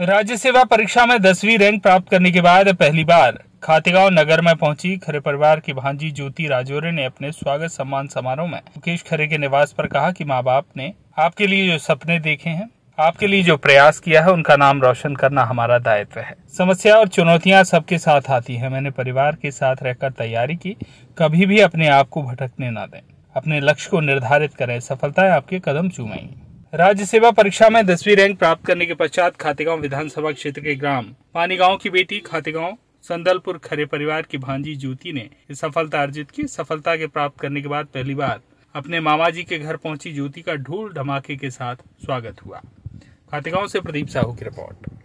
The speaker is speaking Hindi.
राज्य सेवा परीक्षा में दसवीं रैंक प्राप्त करने के बाद पहली बार खातेगांव नगर में पहुंची खरे परिवार की भांजी ज्योति राजौरे ने अपने स्वागत सम्मान समारोह में मुकेश खरे के निवास पर कहा कि माँ बाप ने आपके लिए जो सपने देखे हैं आपके लिए जो प्रयास किया है उनका नाम रोशन करना हमारा दायित्व है समस्या और चुनौतियां सबके साथ आती है मैंने परिवार के साथ रहकर तैयारी की कभी भी अपने आप को भटकने ना दें अपने लक्ष्य को निर्धारित करें सफलताएं आपके कदम चूमेंगी राज्य सेवा परीक्षा में दसवीं रैंक प्राप्त करने के पश्चात खातेगांव विधानसभा क्षेत्र के ग्राम पानी गाँव की बेटी खातेगांव संदलपुर खरे परिवार की भांजी ज्योति ने सफलता अर्जित की सफलता के प्राप्त करने के बाद पहली बार अपने मामा जी के घर पहुंची ज्योति का ढोल धमाके के साथ स्वागत हुआ खातेगांव से प्रदीप साहू की रिपोर्ट